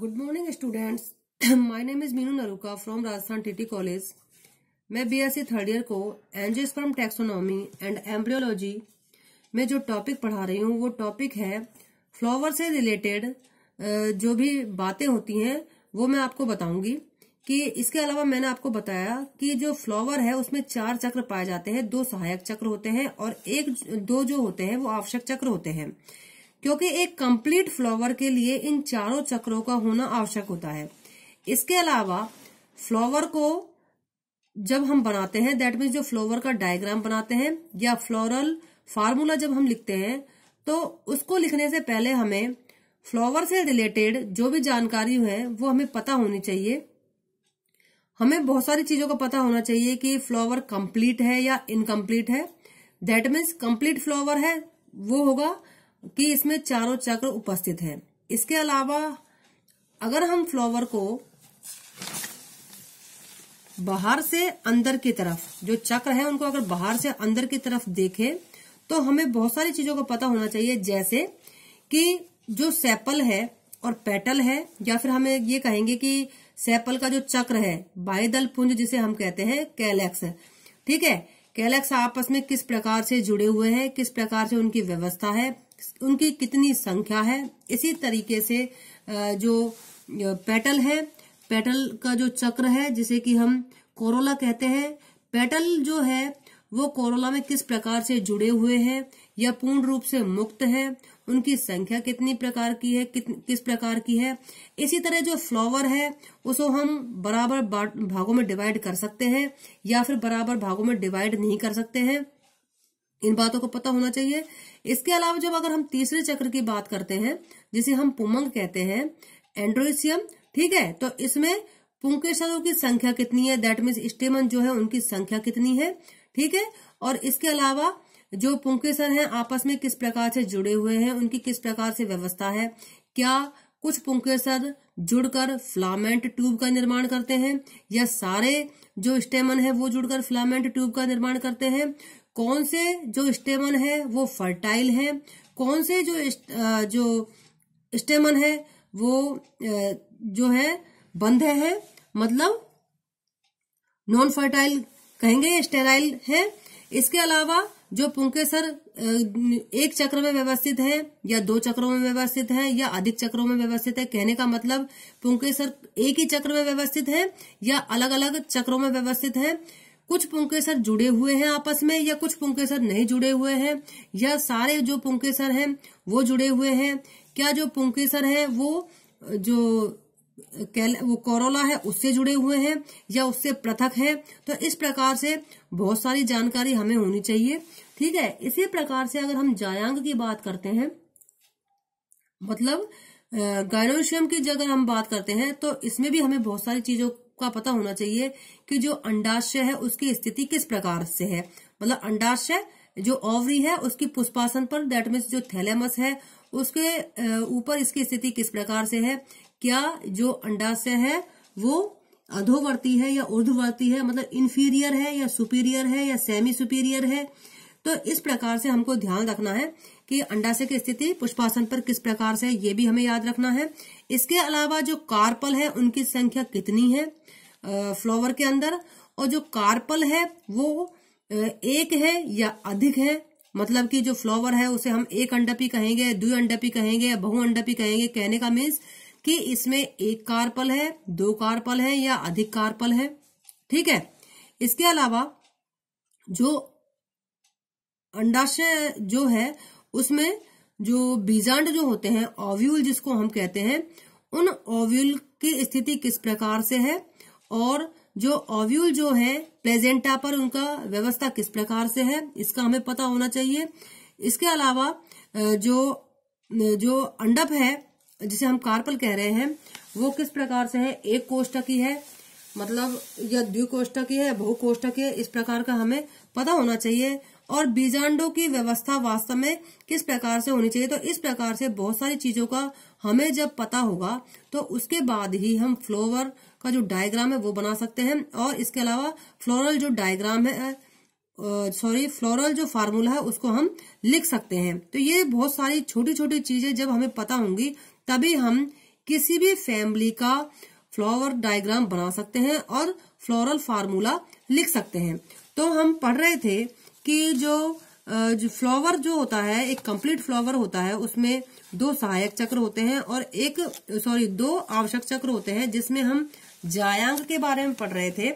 good morning students my name is Meenu Naruka from Rajasthan TT college मैं BSc third year को angiosperm taxonomy and embryology में जो topic पढ़ा रही हूँ वो टॉपिक है फ्लावर से रिलेटेड जो भी बातें होती हैं वो मैं आपको बताऊंगी कि इसके अलावा मैंने आपको बताया कि जो फ्लावर है उसमें चार चक्र पाए जाते हैं दो सहायक चक्र होते हैं और एक दो जो होते हैं वो आवश्यक चक्र होते हैं क्योंकि एक कंप्लीट फ्लावर के लिए इन चारों चक्रों का होना आवश्यक होता है इसके अलावा फ्लावर को जब हम बनाते हैं दैट मीन जो फ्लावर का डायग्राम बनाते हैं या फ्लोरल फार्मूला जब हम लिखते हैं तो उसको लिखने से पहले हमें फ्लावर से रिलेटेड जो भी जानकारी है वो हमें पता होनी चाहिए हमें बहुत सारी चीजों का पता होना चाहिए कि फ्लावर कंप्लीट है या इनकम्प्लीट है दैट मीन्स कंप्लीट फ्लावर है वो होगा कि इसमें चारों चक्र उपस्थित है इसके अलावा अगर हम फ्लावर को बाहर से अंदर की तरफ जो चक्र है उनको अगर बाहर से अंदर की तरफ देखें तो हमें बहुत सारी चीजों का पता होना चाहिए जैसे कि जो सेपल है और पेटल है या फिर हमें ये कहेंगे कि सेपल का जो चक्र है बायदल पुंज जिसे हम कहते हैं कैलेक्स ठीक है कैलेक्स आपस में किस प्रकार से जुड़े हुए हैं किस प्रकार से उनकी व्यवस्था है उनकी कितनी संख्या है इसी तरीके से जो पेटल है पेटल का जो चक्र है जिसे कि हम कोरोला कहते हैं पेटल जो है वो कोरोला में किस प्रकार से जुड़े हुए हैं या पूर्ण रूप से मुक्त है उनकी संख्या कितनी प्रकार की है कित, किस प्रकार की है इसी तरह जो फ्लावर है उसको हम बराबर भागों में डिवाइड कर सकते हैं या फिर बराबर भागों में डिवाइड नहीं कर सकते हैं इन बातों को पता होना चाहिए इसके अलावा जब अगर हम तीसरे चक्र की बात करते हैं जिसे हम पुमंग कहते हैं एंड्रोइसियम ठीक है तो इसमें पुंकेसरों की संख्या कितनी है दैट मीन्स स्टेमन जो है उनकी संख्या कितनी है ठीक है और इसके अलावा जो पुंकेसर हैं आपस में किस प्रकार से जुड़े हुए हैं उनकी किस प्रकार से व्यवस्था है क्या कुछ पुंकेसर जुड़कर फ्लामेंट ट्यूब का निर्माण करते हैं या सारे जो स्टेमन है वो जुड़कर फ्लामेंट ट्यूब का निर्माण करते हैं कौन से जो स्टेमन है वो फर्टाइल है कौन से जो जो स्टेमन है वो जो है बंध है मतलब नॉन फर्टाइल कहेंगे स्टेराइल है इसके अलावा जो पुंकेसर एक चक्र में व्यवस्थित है या दो चक्रों में व्यवस्थित है या अधिक चक्रों में व्यवस्थित है कहने का मतलब पुंकेसर एक ही चक्र में व्यवस्थित है या अलग अलग चक्रों में व्यवस्थित है कुछ पुंकेसर जुड़े हुए हैं आपस में या कुछ पुंकेसर नहीं जुड़े हुए हैं या सारे जो पुंकेसर हैं वो जुड़े हुए हैं क्या जो पुंकेसर है वो जो वो कोरोला है उससे जुड़े हुए हैं या उससे पृथक है तो इस प्रकार से बहुत सारी जानकारी हमें होनी चाहिए ठीक है इसी प्रकार से अगर हम जायांग की बात करते हैं मतलब गायनोशियम की जगह हम बात करते हैं तो इसमें भी हमें बहुत सारी चीजों का पता होना चाहिए कि जो अंडाशय है उसकी स्थिति किस प्रकार से है मतलब अंडाशय जो ओवरी है उसकी पुष्पासन पर दैट मीन्स जो थैलेमस है उसके ऊपर इसकी स्थिति किस प्रकार से है क्या जो अंडाशय है वो अधोवर्ती है या ऊर्ध्ववर्ती है मतलब इन्फीरियर है या सुपीरियर है या सेमी सुपीरियर है तो इस प्रकार से हमको ध्यान रखना है कि अंडाशय की स्थिति पुष्पासन पर किस प्रकार से है ये भी हमें याद रखना है इसके अलावा जो कार्पल है उनकी संख्या कितनी है फ्लावर के अंदर और जो कार्पल है वो एक है या अधिक है मतलब कि जो फ्लावर है उसे हम एक अंडपी कहेंगे दो अंडपी कहेंगे या बहु अंडपी कहेंगे कहने का मीन्स कि इसमें एक कार्पल है दो कार्पल है या अधिक कार्पल है ठीक है इसके अलावा जो अंडाशय जो है उसमें जो बीजांड जो होते हैं ओव्यूल जिसको हम कहते हैं उन ओव्यूल की स्थिति किस प्रकार से है और जो ओव्यूल जो है प्लेजेंटा पर उनका व्यवस्था किस प्रकार से है इसका हमें पता होना चाहिए इसके अलावा जो जो अंडप है जिसे हम कार्पल कह रहे हैं वो किस प्रकार से है एक कोष्ठ की है मतलब या द्विकोष्ठा की है बहुकोष्ठा की है इस प्रकार का हमें पता होना चाहिए और बीजांडों की व्यवस्था वास्तव में किस प्रकार से होनी चाहिए तो इस प्रकार से बहुत सारी चीजों का हमें जब पता होगा तो उसके बाद ही हम फ्लोवर का जो डायग्राम है वो बना सकते हैं और इसके अलावा फ्लोरल जो डायग्राम है सॉरी फ्लोरल जो फार्मूला है उसको हम लिख सकते हैं तो ये बहुत सारी छोटी छोटी चीजें जब हमें पता होंगी तभी हम किसी भी फैमिली का फ्लावर डायग्राम बना सकते हैं और फ्लोरल फार्मूला लिख सकते हैं तो हम पढ़ रहे थे कि जो जो फ्लावर जो होता है एक कंप्लीट फ्लावर होता है उसमें दो सहायक चक्र होते हैं और एक सॉरी दो आवश्यक चक्र होते हैं जिसमें हम जायांग के बारे में पढ़ रहे थे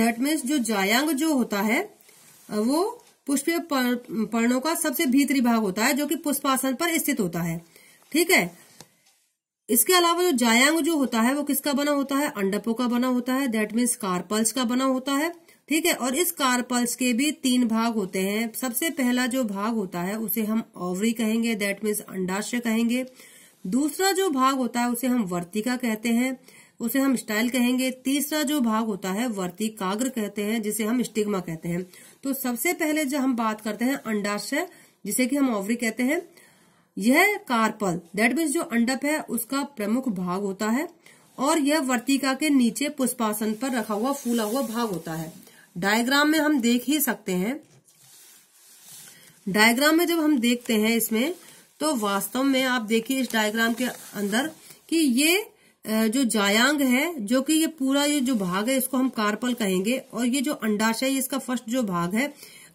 दैट मीन्स जो जायांग जो होता है वो पुष्पीय पर्णों का सबसे भीतरी भाग होता है जो कि पुष्पासन पर स्थित होता है ठीक है इसके अलावा जो जायांग जो होता है वो किसका बना होता है अंडपो का बना होता है दैट मीन्स कार्पल्स का बना होता है ठीक है और इस कार्पल्स के भी तीन भाग होते हैं सबसे पहला जो भाग होता है उसे हम ओवरी कहेंगे दैट मीन्स अंडाशय कहेंगे दूसरा जो भाग होता है उसे हम वर्तिका कहते हैं उसे हम स्टाइल कहेंगे तीसरा जो भाग होता है वर्तिकाग्र कहते हैं जिसे हम स्टिग्मा कहते हैं तो सबसे पहले जो हम बात करते हैं अंडाशय जिसे कि हम ओवरी कहते हैं यह कार्पल दैट मीन्स जो अंडप है उसका प्रमुख भाग होता है और यह वर्तिका के नीचे पुष्पासन पर रखा हुआ फूला हुआ भाग होता है डायग्राम में हम देख ही सकते हैं डायग्राम में जब हम देखते हैं इसमें तो वास्तव में आप देखिए इस डायग्राम के अंदर कि ये जो जायांग है जो कि ये पूरा ये जो भाग है इसको हम कार्पल कहेंगे और ये जो अंडाशय इसका फर्स्ट जो भाग है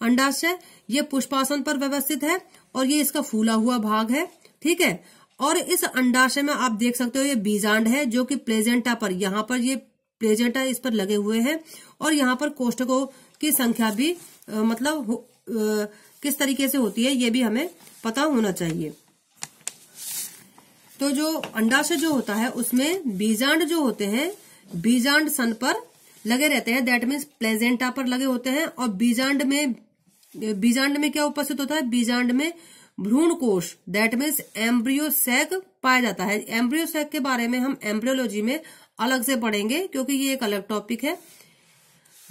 अंडाशय ये पुष्पासन पर व्यवस्थित है और ये इसका फूला हुआ भाग है ठीक है और इस अंडाशय में आप देख सकते हो ये बीजांड है जो कि प्लेजेंटा पर यहाँ पर ये प्लेजेंटा इस पर लगे हुए हैं और यहाँ पर कोष्टकों की संख्या भी आ, मतलब हो, आ, किस तरीके से होती है ये भी हमें पता होना चाहिए तो जो अंडाशय जो होता है उसमें बीजांड जो होते हैं बीजांड सन पर लगे रहते हैं दैट मीन्स प्लेजेंटा पर लगे होते हैं और बीजांड में बीजांड में क्या उपस्थित होता है बीजांड में भ्रूण कोष दैट मीन्स एम्ब्रियो सैक पाया जाता है एम्ब्रियो सैक के बारे में हम एम्ब्रियोलॉजी में अलग से पढ़ेंगे क्योंकि ये एक अलग टॉपिक है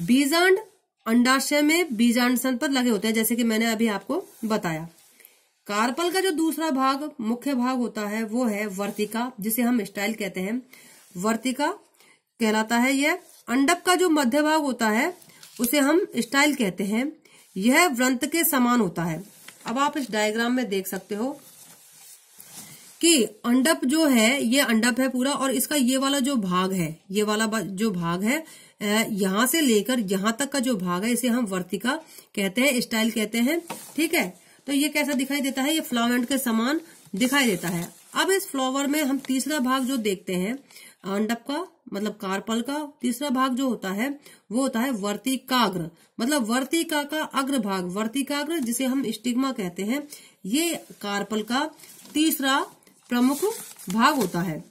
बीजांड अंडाशय में बीजांड संपद लगे होते हैं जैसे कि मैंने अभी आपको बताया कार्पल का जो दूसरा भाग मुख्य भाग होता है वो है वर्तिका जिसे हम स्टाइल कहते हैं वर्तिका कहलाता है यह अंडप का जो मध्य भाग होता है उसे हम स्टाइल कहते हैं यह व्रंत के समान होता है अब आप इस डायग्राम में देख सकते हो कि अंडप जो है ये अंडप है पूरा और इसका ये वाला जो भाग है ये वाला जो भाग है यहां से लेकर यहां तक का जो भाग है इसे हम वर्तिका कहते हैं स्टाइल कहते हैं ठीक है तो ये कैसा दिखाई देता है ये फ्लावेंट के समान दिखाई देता है अब इस फ्लावर में हम तीसरा भाग जो देखते हैं अंडप का मतलब कार्पल का तीसरा भाग जो होता है वो होता है वर्तिकाग्र मतलब वर्तिका का अग्र भाग वर्तिकाग्र जिसे हम स्टिग्मा कहते हैं ये कार्पल का तीसरा प्रमुख भाग होता है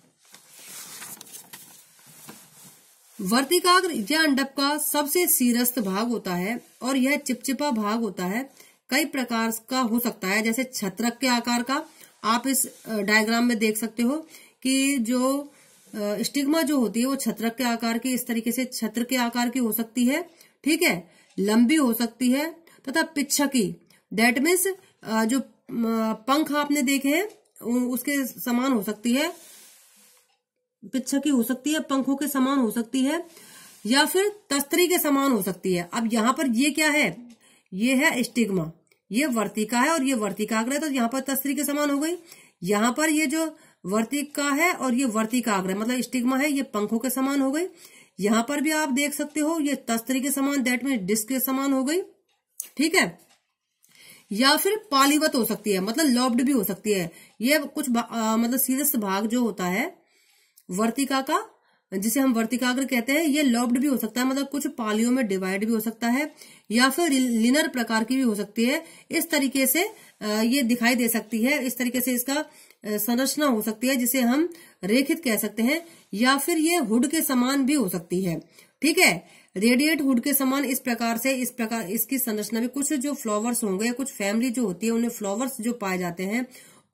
वर्तिकाग्र या अंडप का सबसे सीरस्त भाग होता है और यह चिपचिपा भाग होता है कई प्रकार का हो सकता है जैसे छत्रक के आकार का आप इस डायग्राम में देख सकते हो कि जो स्टिग्मा जो होती है वो छत्रक के आकार की इस तरीके से छत्र के आकार की हो सकती है ठीक है लंबी हो सकती है तथा पिछकी दैट मीन्स जो पंख आपने देखे हैं उसके समान हो सकती है पिछक की हो सकती है पंखों के समान हो सकती है या फिर तस्तरी के समान हो सकती है अब यहाँ पर ये क्या है ये है स्टिग्मा ये वर्तिका है और ये वर्तिकाग्रह तो यहाँ पर तस्तरी के समान हो गई यहाँ पर ये जो वर्तिका है और ये वर्तिकाग्रह मतलब स्टिग्मा है ये पंखों के समान हो गई यहाँ पर भी आप देख सकते हो ये तस्तरी के समान दैट मीन डिस्क के समान हो गई ठीक है या फिर पालीवत हो सकती है मतलब लॉब्ड भी हो सकती है यह कुछ आ, मतलब सीरस भाग जो होता है वर्तिका का जिसे हम वर्तिकाग्र कहते हैं ये लॉब्ड भी हो सकता है मतलब कुछ पालियों में डिवाइड भी हो सकता है या फिर लिनर प्रकार की भी हो सकती है इस तरीके से ये दिखाई दे सकती है इस तरीके से इसका संरचना हो सकती है जिसे हम रेखित कह सकते हैं या फिर ये हुड के समान भी हो सकती है ठीक है रेडिएट हुड के समान इस प्रकार से इस प्रकार इसकी संरचना में कुछ जो फ्लावर्स होंगे कुछ फैमिली जो होती है उन्हें फ्लावर्स जो पाए जाते हैं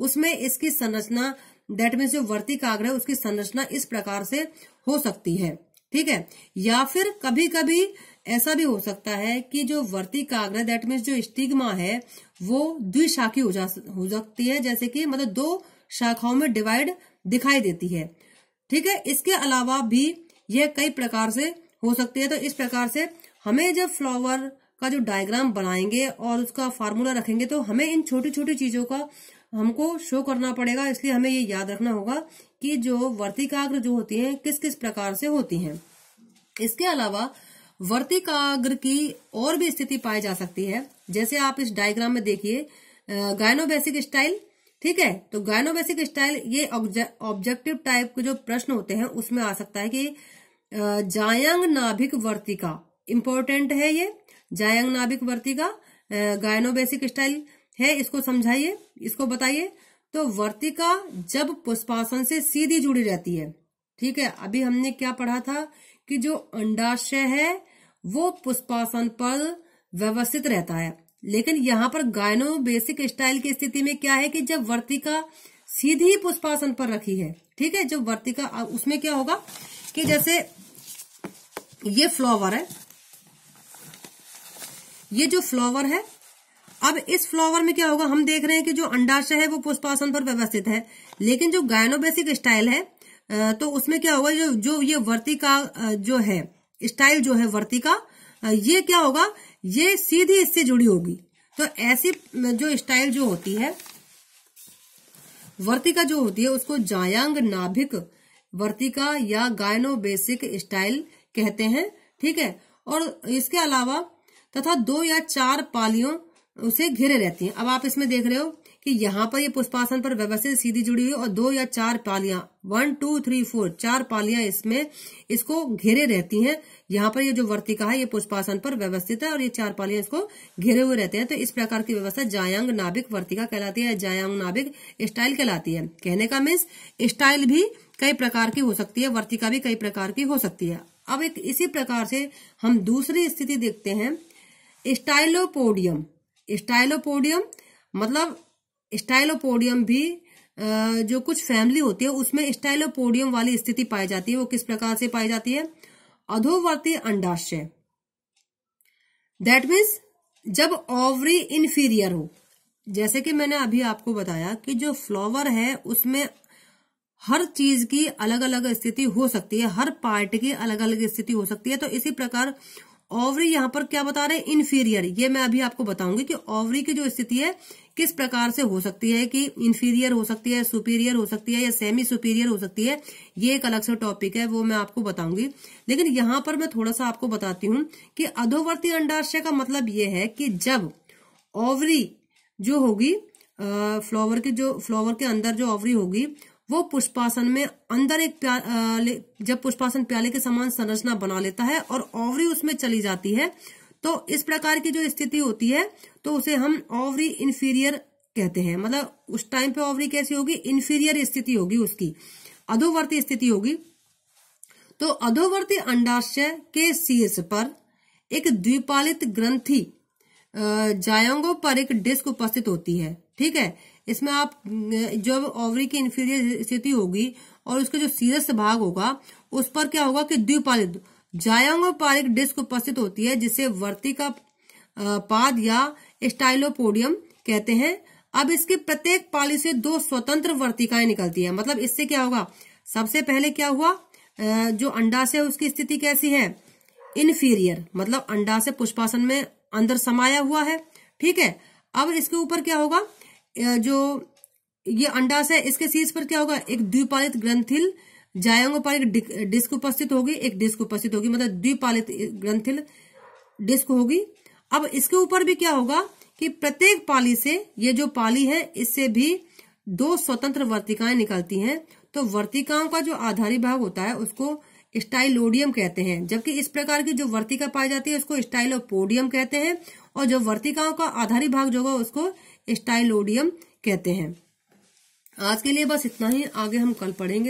उसमें इसकी संरचना दैट मीन्स जो वर्ती काग्र है उसकी संरचना इस प्रकार से हो सकती है ठीक है या फिर कभी कभी ऐसा भी हो सकता है कि जो वर्ती काग्र दैट मीन्स जो स्टिग्मा है वो द्विशाखी हो जा हो सकती है जैसे कि मतलब दो शाखाओं में डिवाइड दिखाई देती है ठीक है इसके अलावा भी यह कई प्रकार से हो सकती है तो इस प्रकार से हमें जब फ्लावर का जो डायग्राम बनाएंगे और उसका फार्मूला रखेंगे तो हमें इन छोटी छोटी चीजों का हमको शो करना पड़ेगा इसलिए हमें ये याद रखना होगा कि जो वर्तिकाग्र जो होती हैं किस किस प्रकार से होती हैं इसके अलावा वर्तिकाग्र की और भी स्थिति पाई जा सकती है जैसे आप इस डायग्राम में देखिए गायनोबेसिक स्टाइल ठीक है तो गायनोबेसिक स्टाइल ये ऑब्जेक्टिव टाइप के जो प्रश्न होते हैं उसमें आ सकता है कि जायंग नाभिक वर्तिका इंपॉर्टेंट है ये जायंग नाभिक वर्तिका गायनो बेसिक स्टाइल है इसको समझाइए इसको बताइए तो वर्तिका जब पुष्पासन से सीधी जुड़ी रहती है ठीक है अभी हमने क्या पढ़ा था कि जो अंडाशय है वो पुष्पासन पर व्यवस्थित रहता है लेकिन यहाँ पर गायनो बेसिक स्टाइल की स्थिति में क्या है कि जब वर्तिका सीधी पुष्पासन पर रखी है ठीक है जो वर्तिका उसमें क्या होगा कि जैसे ये फ्लावर है ये जो फ्लावर है अब इस फ्लावर में क्या होगा हम देख रहे हैं कि जो अंडाशय है वो पुष्पासन पर व्यवस्थित है लेकिन जो गायनोबेसिक स्टाइल है तो उसमें क्या होगा जो जो ये वर्तिका जो है स्टाइल जो है वर्तिका ये क्या होगा ये सीधी इससे जुड़ी होगी तो ऐसी जो स्टाइल जो होती है वर्तिका जो होती है उसको जायांग नाभिक वर्तिका या गायनोबेसिक स्टाइल कहते हैं ठीक है और इसके अलावा तथा दो या चार पालियों उसे घिरे रहती हैं अब आप इसमें देख रहे हो कि यहाँ पर ये पुष्पासन पर व्यवस्थित सीधी जुड़ी हुई और दो या चार पालियां वन टू थ्री फोर चार पालियां इसमें इसको घेरे रहती हैं यहाँ पर ये जो वर्तिका है ये पुष्पासन पर व्यवस्थित है और ये चार पालियां इसको घेरे हुए रहते हैं तो इस प्रकार की व्यवस्था जायांग नाभिक वर्तिका कहलाती है जायांग नाभिक स्टाइल कहलाती है कहने का मीन्स स्टाइल भी कई प्रकार की हो सकती है वर्तिका भी कई प्रकार की हो सकती है अब एक इसी प्रकार से हम दूसरी स्थिति देखते हैं स्टाइलोपोडियम स्टाइलोपोडियम मतलब स्टाइलोपोडियम भी जो कुछ फैमिली होती है उसमें स्टाइलोपोडियम वाली स्थिति पाई जाती है वो किस प्रकार से पाई जाती है अधोवर्ती अंडाशय दैट मीन्स जब ओवरी इन्फीरियर हो जैसे कि मैंने अभी आपको बताया कि जो फ्लावर है उसमें हर चीज की अलग अलग स्थिति हो सकती है हर पार्ट की अलग अलग स्थिति हो सकती है तो इसी प्रकार ओवरी यहाँ पर क्या बता रहे हैं इन्फीरियर ये मैं अभी आपको बताऊंगी कि ओवरी की जो स्थिति है किस प्रकार से हो सकती है कि इन्फीरियर हो सकती है सुपीरियर हो सकती है या सेमी सुपीरियर हो सकती है ये एक अलग सा टॉपिक है वो मैं आपको बताऊंगी लेकिन यहाँ पर मैं थोड़ा सा आपको बताती हूँ कि अधोवर्ती अंडाशय का मतलब ये है कि जब ओवरी जो होगी फ्लावर की जो फ्लावर के अंदर जो ओवरी होगी वो पुष्पासन में अंदर एक प्याले जब पुष्पासन प्याले के समान संरचना बना लेता है और ओवरी उसमें चली जाती है तो इस प्रकार की जो स्थिति होती है तो उसे हम ओवरी इन्फीरियर कहते हैं मतलब उस टाइम पे ओवरी कैसी होगी इन्फीरियर स्थिति होगी उसकी अधोवर्ती स्थिति होगी तो अधोवर्ती अंडाशय के शीर्ष पर एक द्विपालित ग्रंथी जायंगों पर एक डिस्क उपस्थित होती है ठीक है इसमें आप जब ओवरी की इन्फीरियर स्थिति होगी और उसका जो सीरस भाग होगा उस पर क्या होगा कि द्विपालित जायांगोपारिक डिस्क उपस्थित होती है जिसे वर्तिका पाद या स्टाइलोपोडियम कहते हैं अब इसके प्रत्येक पाली से दो स्वतंत्र वर्तिकाएं निकलती है मतलब इससे क्या होगा सबसे पहले क्या हुआ जो अंडाशय उसकी स्थिति कैसी है इन्फीरियर मतलब अंडाशय पुष्पासन में अंदर समाया हुआ है ठीक है अब इसके ऊपर क्या होगा जो ये है इसके शीर्ष पर क्या होगा एक द्विपालित ग्रंथिल एक डिस्क उपस्थित होगी एक डिस्क उपस्थित होगी मतलब द्विपालित ग्रंथिल डिस्क होगी अब इसके ऊपर भी क्या होगा कि प्रत्येक पाली से ये जो पाली है इससे भी दो स्वतंत्र वर्तिकाएं निकलती हैं तो वर्तिकाओं का जो आधारी भाग होता है उसको स्टाइलोडियम कहते हैं जबकि इस प्रकार की जो वर्तिका पाई जाती है उसको स्टाइलोपोडियम कहते हैं और जो वर्तिकाओं का आधारी भाग जो होगा उसको स्टाइलोडियम कहते हैं आज के लिए बस इतना ही आगे हम कल पढ़ेंगे